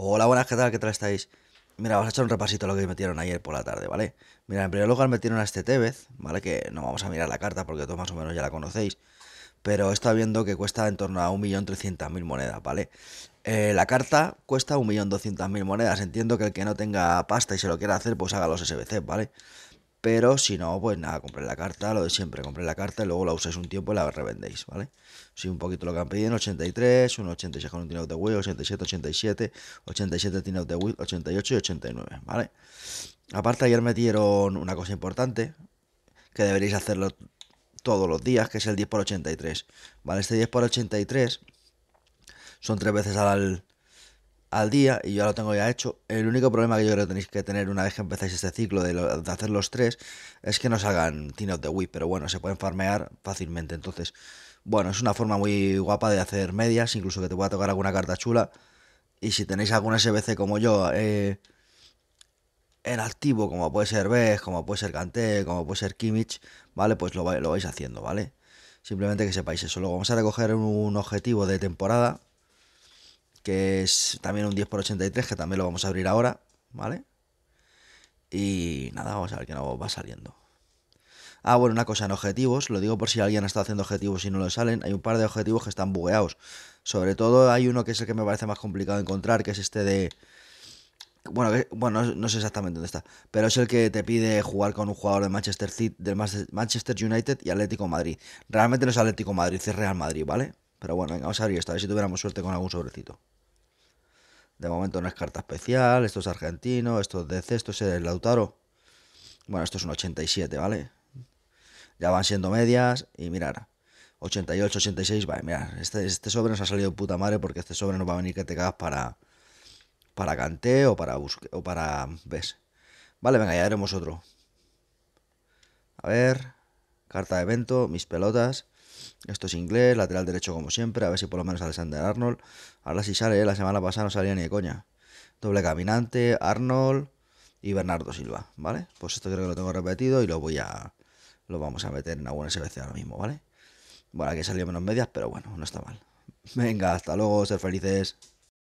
Hola, buenas, ¿qué tal? ¿Qué tal estáis? Mira, vamos a echar un repasito a lo que metieron ayer por la tarde, ¿vale? Mira, en primer lugar metieron a este Tevez, ¿vale? Que no vamos a mirar la carta porque todos más o menos ya la conocéis. Pero está viendo que cuesta en torno a 1.300.000 monedas, ¿vale? Eh, la carta cuesta 1.200.000 monedas. Entiendo que el que no tenga pasta y se lo quiera hacer, pues haga los SBC, ¿vale? Pero si no, pues nada, compré la carta, lo de siempre, compré la carta y luego la usáis un tiempo y la revendéis, ¿vale? Sí, un poquito lo que han pedido en 83, un 86 con un Teen de 87, 87, 87 Teen de the 88 y 89, ¿vale? Aparte ayer me dieron una cosa importante, que deberéis hacerlo todos los días, que es el 10x83, ¿vale? Este 10x83 son tres veces al, al día y yo lo tengo ya hecho. El único problema que yo creo que tenéis que tener una vez que empezáis este ciclo de, hacer los tres es que no salgan Teen of the pero bueno, se pueden farmear fácilmente. Entonces, bueno, es una forma muy guapa de hacer medias, incluso que te pueda tocar alguna carta chula. Y si tenéis algún SBC como yo eh, en activo, como puede ser BES, como puede ser Kanté, como puede ser Kimmich, ¿vale? Pues lo, lo vais haciendo, ¿vale? Simplemente que sepáis eso. Luego vamos a recoger un objetivo de temporada que es también un 10x83, que también lo vamos a abrir ahora, ¿vale? Y nada, vamos a ver qué nos va saliendo. Ah, bueno, una cosa en objetivos, lo digo por si alguien está haciendo objetivos y no lo salen, hay un par de objetivos que están bugueados. Sobre todo hay uno que es el que me parece más complicado de encontrar, que es este de... Bueno, bueno no sé exactamente dónde está, pero es el que te pide jugar con un jugador de Manchester City, del Manchester United y Atlético Madrid. Realmente no es Atlético Madrid, es Real Madrid, ¿vale? Pero bueno, vamos a abrir esto, a ver si tuviéramos suerte con algún sobrecito. De momento no es carta especial, esto es argentino, esto es DC, esto es el Lautaro. Bueno, esto es un 87, ¿vale? Ya van siendo medias y mirar, 88, 86, vale, mira, este, este sobre nos ha salido puta madre porque este sobre nos va a venir que te cagas para para cante o para o para ves. Vale, venga, ya haremos otro. A ver, carta de evento, mis pelotas. Esto es inglés, lateral derecho como siempre, a ver si por lo menos Alexander Arnold. Ahora sí sale, ¿eh? la semana pasada no salía ni de coña. Doble caminante, Arnold y Bernardo Silva, ¿vale? Pues esto creo que lo tengo repetido y lo voy a... Lo vamos a meter en alguna SBC ahora mismo, ¿vale? Bueno, aquí salió menos medias, pero bueno, no está mal. Venga, hasta luego, ser felices.